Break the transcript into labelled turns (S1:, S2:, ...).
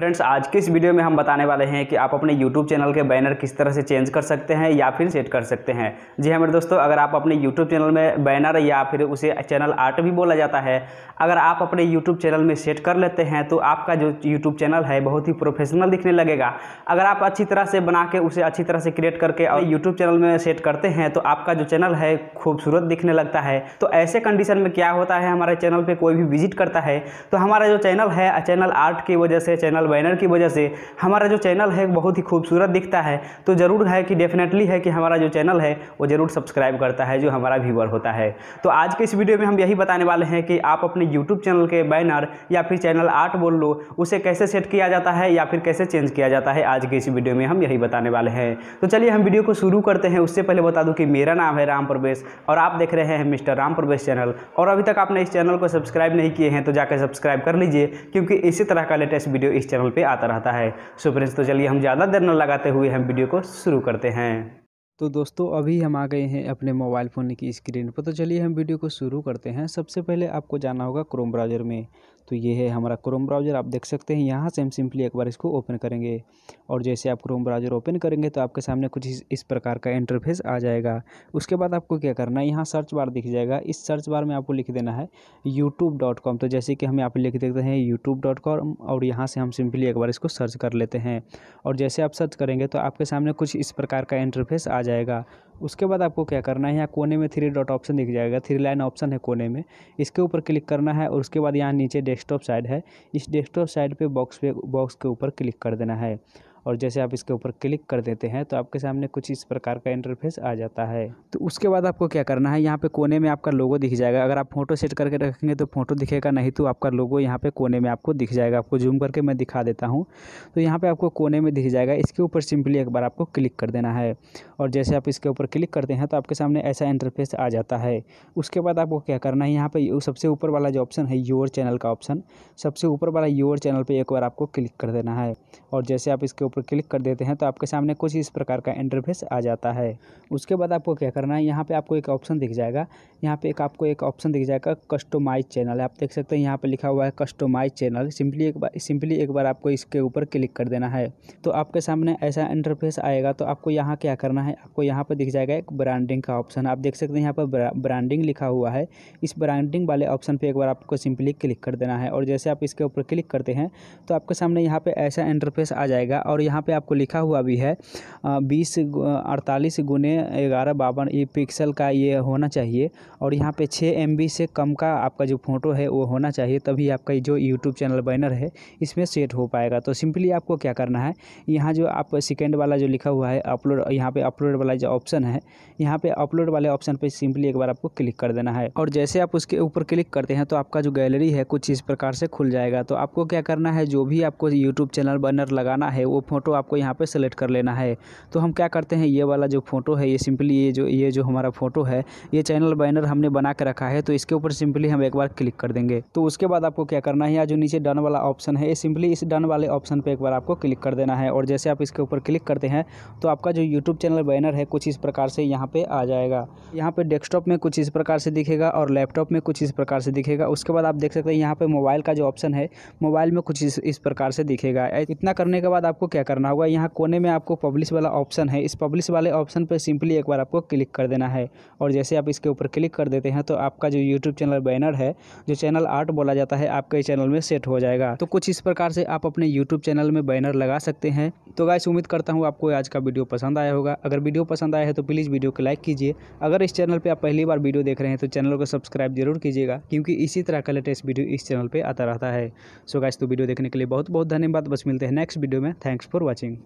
S1: friends आज के इस वीडियो में हम बताने वाले हैं कि आप अपने YouTube चैनल के बैनर किस तरह से चेंज कर सकते हैं या फिर सेट कर सकते हैं जी हाँ मेरे दोस्तों अगर आप अपने YouTube चैनल में बैनर या फिर उसे चैनल आर्ट भी बोला जाता है अगर आप अपने YouTube चैनल में सेट कर लेते हैं तो आपका जो यूट्यूब चैनल है बहुत ही प्रोफेशनल दिखने लगेगा अगर आप अच्छी तरह से बना के उसे अच्छी तरह से क्रिएट करके और यूट्यूब चैनल में सेट करते हैं तो आपका जो चैनल है खूबसूरत दिखने लगता है तो ऐसे कंडीशन में क्या होता है हमारे चैनल पर कोई भी विजिट करता है तो हमारा जो चैनल है चैनल आर्ट की वजह से चैनल बैनर की वजह से हमारा जो चैनल है बहुत ही खूबसूरत दिखता है तो ज़रूर है कि डेफिनेटली है कि हमारा जो चैनल है वो ज़रूर सब्सक्राइब करता है जो हमारा व्यूवर होता है तो आज के इस वीडियो में हम यही बताने वाले हैं कि आप अपने यूट्यूब चैनल के बैनर या फिर चैनल आर्ट बोल लो उसे कैसे सेट किया जाता है या फिर कैसे चेंज किया जाता है आज के इस वीडियो में हम यही बताने वाले हैं तो चलिए हम वीडियो को शुरू करते हैं उससे पहले बता दूँ कि मेरा नाम है राम प्रवेश और आप देख रहे हैं मिस्टर राम प्रवेश चैनल और अभी तक आपने इस चैनल को सब्सक्राइब नहीं किए हैं तो जाकर सब्सक्राइब कर लीजिए क्योंकि इसी तरह का लेटेस्ट वीडियो इस चैनल पे आता रहता है सो फ्रेंड्स तो चलिए हम ज़्यादा देर न लगाते हुए हम वीडियो को शुरू करते हैं तो दोस्तों अभी हम आ गए हैं अपने मोबाइल फ़ोन की स्क्रीन पर तो चलिए हम वीडियो को शुरू करते हैं सबसे पहले आपको जाना होगा क्रोम ब्राउज़र में तो ये है हमारा क्रोम ब्राउज़र आप देख सकते हैं यहाँ से हम सिंपली एक बार इसको ओपन करेंगे और जैसे आप क्रोम ब्राउज़र ओपन करेंगे तो आपके सामने कुछ इस, इस प्रकार का इंटरफेस आ जाएगा उसके बाद आपको क्या करना है यहाँ सर्च बार दिख जाएगा इस सर्च बार में आपको लिख देना है यूट्यूब तो जैसे कि हम यहाँ पर लिख देते हैं यूट्यूब और यहाँ से हम सिंपली एक बार इसको सर्च कर लेते हैं और जैसे आप सर्च करेंगे तो आपके सामने कुछ इस प्रकार का इंटरफेस आ जाएगा उसके बाद आपको क्या करना है यहाँ कोने में थ्री डॉट ऑप्शन दिख जाएगा थ्री लाइन ऑप्शन है कोने में इसके ऊपर क्लिक करना है और उसके बाद यहाँ नीचे डेस्क डेस्कटॉप साइड है इस डेस्कटॉप साइड पे बॉक्स पे बॉक्स के ऊपर क्लिक कर देना है और जैसे आप इसके ऊपर क्लिक कर देते हैं तो आपके सामने कुछ इस प्रकार का इंटरफेस आ जाता है तो उसके बाद आपको क्या करना है यहाँ पे कोने में आपका लोगो दिख जाएगा अगर आप फोटो सेट करके रखेंगे तो फोटो दिखेगा नहीं तो आपका लोगो यहाँ पे कोने में आपको दिख जाएगा आपको जूम करके मैं दिखा देता हूँ तो यहाँ पर आपको कोने में दिख जाएगा इसके ऊपर सिंपली एक बार आपको क्लिक कर देना है और जैसे आप इसके ऊपर क्लिक करते हैं तो आपके सामने ऐसा इंटरफेस आ जाता है उसके बाद आपको क्या करना है यहाँ पर सबसे ऊपर वाला जो ऑप्शन है योर चैनल का ऑप्शन सबसे ऊपर वाला योर चैनल पर एक बार आपको क्लिक कर देना है और जैसे आप इसके ऊपर क्लिक कर देते हैं तो आपके सामने कुछ इस प्रकार का इंटरफेस आ जाता है उसके बाद आपको क्या करना है यहाँ पर आपको एक ऑप्शन दिख जाएगा यहाँ पर एक आपको एक ऑप्शन दिख जाएगा कस्टोमाइज चैनल आप देख सकते हैं यहाँ पर लिखा हुआ है कस्टोमाइज चैनल सिंपली एक बार सिंपली एक बार आपको इसके ऊपर क्लिक कर देना है तो आपके सामने ऐसा इंटरफेस आएगा तो आपको यहाँ क्या करना है आपको यहाँ पर दिख जाएगा एक ब्रांडिंग का ऑप्शन आप देख सकते हैं यहाँ पर ब्रांडिंग लिखा हुआ है इस ब्रांडिंग वाले ऑप्शन पर एक बार आपको सिंपली क्लिक कर देना है और जैसे आप इसके ऊपर क्लिक करते हैं तो आपके सामने यहाँ पे ऐसा इंटरफेस आ जाएगा और और यहाँ पे आपको लिखा हुआ भी है बीस अड़तालीस गुने ग्यारह बावन पिक्सल का ये होना चाहिए और यहाँ पे छः एम से कम का आपका जो फ़ोटो है वो होना चाहिए तभी आपका जो यूट्यूब चैनल बैनर है इसमें सेट हो पाएगा तो सिंपली आपको क्या करना है यहाँ जो आप सेकेंड वाला जो लिखा हुआ है अपलोड यहाँ पर अपलोड वाला जो ऑप्शन है यहाँ पर अपलोड वाले ऑप्शन पर सिंपली एक बार आपको क्लिक कर देना है और जैसे आप उसके ऊपर क्लिक करते हैं तो आपका जो गैलरी है कुछ इस प्रकार से खुल जाएगा तो आपको क्या करना है जो भी आपको यूट्यूब चैनल बैनर लगाना है वो फ़ोटो आपको यहाँ पे सेलेक्ट कर लेना है तो हम क्या करते हैं ये वाला जो फ़ोटो है ये सिंपली ये जो ये जो हमारा फ़ोटो है ये चैनल बैनर हमने बना के रखा है तो इसके ऊपर सिंपली हम एक बार क्लिक कर देंगे तो उसके बाद आपको क्या करना है या जो नीचे डन वाला ऑप्शन है ये सिंपली इस डन वाले ऑप्शन पर एक बार आपको क्लिक कर देना है और जैसे आप इसके ऊपर क्लिक करते हैं तो आपका जो यूट्यूब चैनल बैनर है कुछ इस प्रकार से यहाँ पर आ जाएगा यहाँ पर डेस्कटॉप में कुछ इस प्रकार से दिखेगा और लैपटॉप में कुछ इस प्रकार से दिखेगा उसके बाद आप देख सकते हैं यहाँ पर मोबाइल का जो ऑप्शन है मोबाइल में कुछ इस, इस प्रकार से दिखेगा इतना करने के बाद आपको क्या क्या करना होगा यहाँ कोने में आपको पब्लिश वाला ऑप्शन है इस पब्लिश वाले ऑप्शन पर सिंपली एक बार आपको क्लिक कर देना है और जैसे आप इसके ऊपर क्लिक कर देते हैं तो आपका जो यूट्यूब चैनल बैनर है जो चैनल आर्ट बोला जाता है आपके चैनल में सेट हो जाएगा तो कुछ इस प्रकार से आप अपने यूट्यूब चैनल में बैनर लगा सकते हैं तो गाइस उम्मीद करता हूँ आपको आज का वीडियो पसंद आया होगा अगर वीडियो पसंद आया है तो प्लीज़ वीडियो को लाइक कीजिए अगर इस चैनल पर आप पहली बार वीडियो देख रहे हैं तो चैनल को सब्सक्राइब जरूर कीजिएगा क्योंकि इसी तरह का लेटेस्ट वीडियो इस चैनल पर आता रहता है सो गाइस तो वीडियो देखने के लिए बहुत बहुत धन्यवाद बस मिलते हैं नेक्स्ट वीडियो में थैंक्स फॉर वॉचिंग